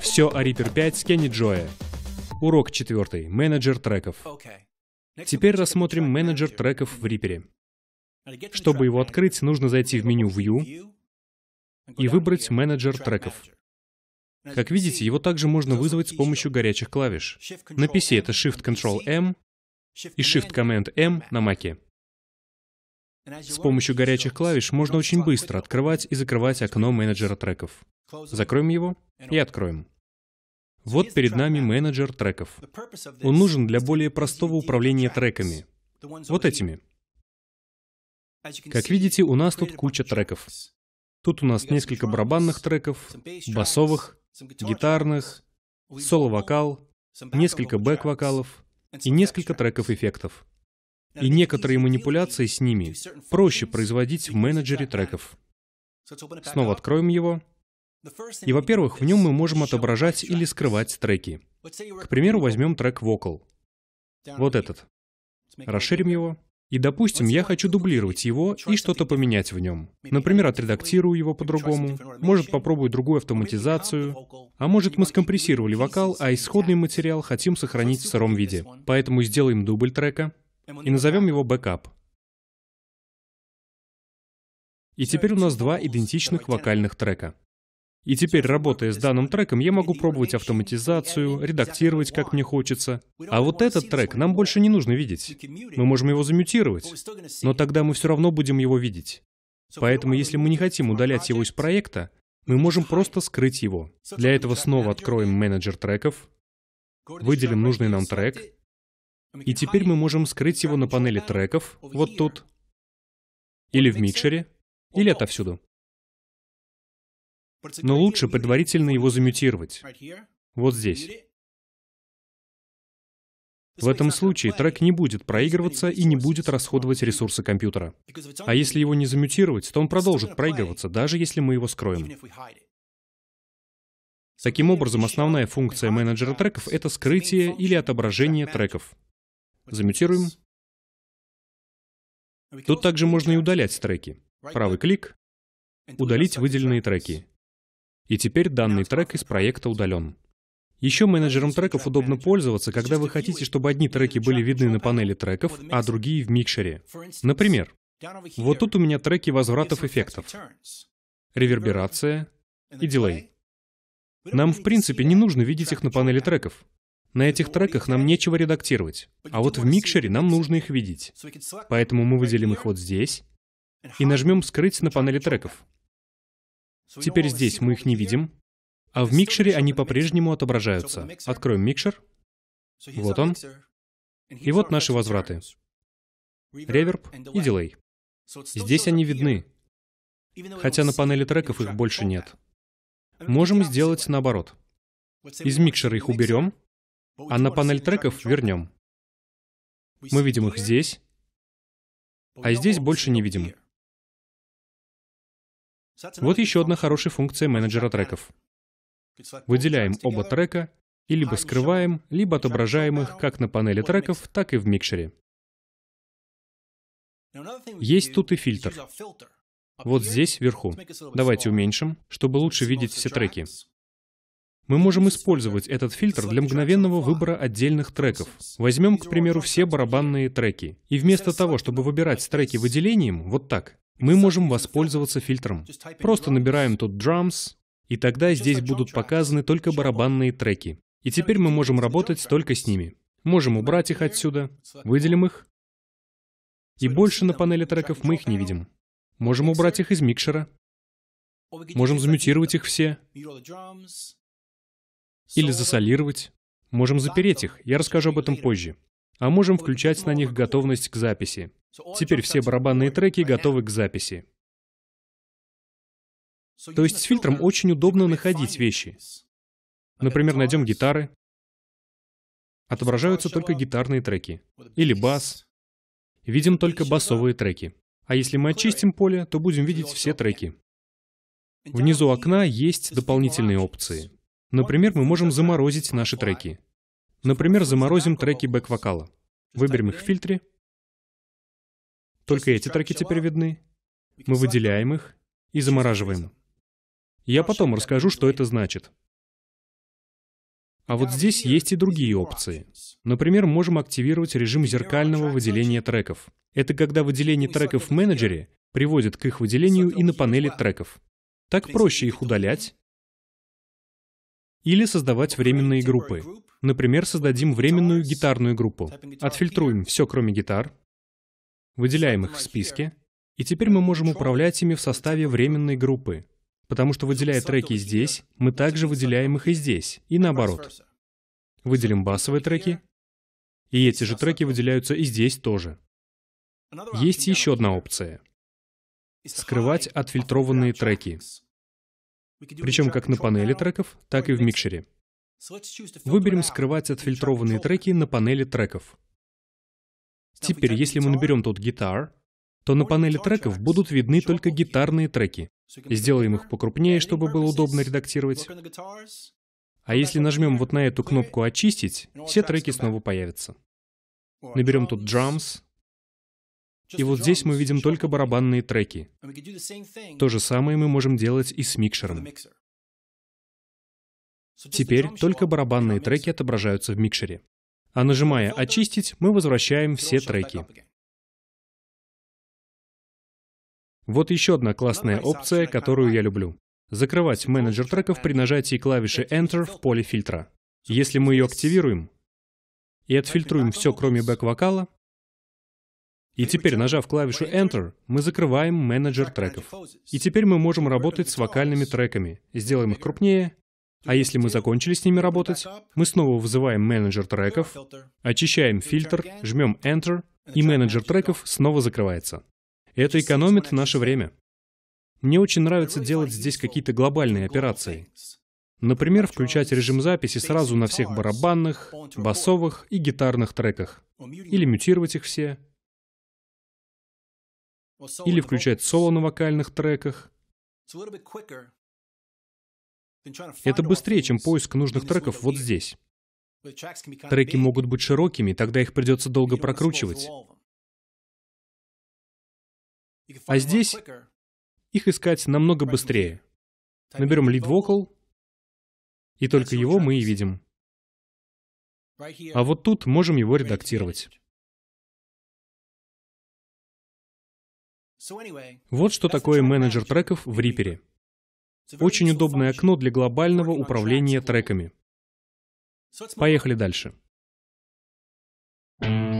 Все о Reaper 5 с Кенни Джоя. Урок 4. Менеджер треков. Теперь рассмотрим менеджер треков в Reaper. Чтобы его открыть, нужно зайти в меню View и выбрать менеджер треков. Как видите, его также можно вызвать с помощью горячих клавиш. На PC это shift Control m и Shift-Command-M на Маке. С помощью горячих клавиш можно очень быстро открывать и закрывать окно менеджера треков. Закроем его и откроем. Вот перед нами менеджер треков. Он нужен для более простого управления треками. Вот этими. Как видите, у нас тут куча треков. Тут у нас несколько барабанных треков, басовых, гитарных, соло-вокал, несколько бэк-вокалов и несколько треков эффектов. И некоторые манипуляции с ними проще производить в менеджере треков. Снова откроем его. И, во-первых, в нем мы можем отображать или скрывать треки. К примеру, возьмем трек вокал, Вот этот. Расширим его. И, допустим, я хочу дублировать его и что-то поменять в нем. Например, отредактирую его по-другому, может, попробую другую автоматизацию, а может, мы скомпрессировали вокал, а исходный материал хотим сохранить в сыром виде. Поэтому сделаем дубль трека, и назовем его бэкап. И теперь у нас два идентичных вокальных трека. И теперь, работая с данным треком, я могу пробовать автоматизацию, редактировать, как мне хочется. А вот этот трек нам больше не нужно видеть. Мы можем его замютировать, но тогда мы все равно будем его видеть. Поэтому, если мы не хотим удалять его из проекта, мы можем просто скрыть его. Для этого снова откроем менеджер треков, выделим нужный нам трек, и теперь мы можем скрыть его на панели треков, вот тут, или в микшере, или отовсюду. Но лучше предварительно его замютировать. Вот здесь. В этом случае трек не будет проигрываться и не будет расходовать ресурсы компьютера. А если его не замютировать, то он продолжит проигрываться, даже если мы его скроем. Таким образом, основная функция менеджера треков — это скрытие или отображение треков. Замютируем. Тут также можно и удалять треки. Правый клик, удалить выделенные треки. И теперь данный трек из проекта удален. Еще менеджером треков удобно пользоваться, когда вы хотите, чтобы одни треки были видны на панели треков, а другие в микшере. Например, вот тут у меня треки возвратов эффектов, реверберация и дилей. Нам, в принципе, не нужно видеть их на панели треков. На этих треках нам нечего редактировать, а вот в микшере нам нужно их видеть. Поэтому мы выделим их вот здесь и нажмем «Скрыть» на панели треков. Теперь здесь мы их не видим, а в микшере они по-прежнему отображаются. Откроем микшер. Вот он. И вот наши возвраты. Реверб и дилей. Здесь они видны, хотя на панели треков их больше нет. Можем сделать наоборот. Из микшера их уберем а на панель треков вернем. Мы видим их здесь, а здесь больше не видим. Вот еще одна хорошая функция менеджера треков. Выделяем оба трека и либо скрываем, либо отображаем их как на панели треков, так и в микшере. Есть тут и фильтр. Вот здесь, вверху. Давайте уменьшим, чтобы лучше видеть все треки. Мы можем использовать этот фильтр для мгновенного выбора отдельных треков. Возьмем, к примеру, все барабанные треки. И вместо того, чтобы выбирать треки выделением, вот так, мы можем воспользоваться фильтром. Просто набираем тут drums, и тогда здесь будут показаны только барабанные треки. И теперь мы можем работать только с ними. Можем убрать их отсюда, выделим их, и больше на панели треков мы их не видим. Можем убрать их из микшера, можем замютировать их все, или засолировать. Можем запереть их, я расскажу об этом позже. А можем включать на них готовность к записи. Теперь все барабанные треки готовы к записи. То есть с фильтром очень удобно находить вещи. Например, найдем гитары. Отображаются только гитарные треки. Или бас. Видим только басовые треки. А если мы очистим поле, то будем видеть все треки. Внизу окна есть дополнительные опции. Например, мы можем заморозить наши треки. Например, заморозим треки бэк-вокала. Выберем их в фильтре. Только эти треки теперь видны. Мы выделяем их и замораживаем. Я потом расскажу, что это значит. А вот здесь есть и другие опции. Например, можем активировать режим зеркального выделения треков. Это когда выделение треков в менеджере приводит к их выделению и на панели треков. Так проще их удалять или создавать временные типа группы. Например, создадим временную гитарную группу. Отфильтруем все, кроме гитар. Выделяем их в списке. И теперь мы можем управлять ими в составе временной группы. Потому что, выделяя треки здесь, мы также выделяем их и здесь, и наоборот. Выделим басовые треки, и эти же треки выделяются и здесь тоже. Есть еще одна опция. Скрывать отфильтрованные треки причем как на панели треков, так и в микшере. Выберем «Скрывать отфильтрованные треки» на панели треков. Теперь, если мы наберем тут гитар, то на панели треков будут видны только гитарные треки. Сделаем их покрупнее, чтобы было удобно редактировать. А если нажмем вот на эту кнопку «Очистить», все треки снова появятся. Наберем тут «Drums», и вот здесь мы видим только барабанные треки. То же самое мы можем делать и с микшером. Теперь только барабанные треки отображаются в микшере. А нажимая «Очистить», мы возвращаем все треки. Вот еще одна классная опция, которую я люблю. Закрывать менеджер треков при нажатии клавиши Enter в поле фильтра. Если мы ее активируем и отфильтруем все, кроме бэк-вокала, и теперь, нажав клавишу Enter, мы закрываем менеджер треков. И теперь мы можем работать с вокальными треками. Сделаем их крупнее. А если мы закончили с ними работать, мы снова вызываем менеджер треков, очищаем фильтр, жмем Enter, и менеджер треков снова закрывается. Это экономит наше время. Мне очень нравится делать здесь какие-то глобальные операции. Например, включать режим записи сразу на всех барабанных, басовых и гитарных треках. Или мютировать их все, или включать соло на вокальных треках. Это быстрее, чем поиск нужных треков вот здесь. Треки могут быть широкими, тогда их придется долго прокручивать. А здесь их искать намного быстрее. Наберем лид вокал и только его мы и видим. А вот тут можем его редактировать. Вот что такое менеджер треков в Reaper. Очень удобное окно для глобального управления треками. Поехали дальше. Thank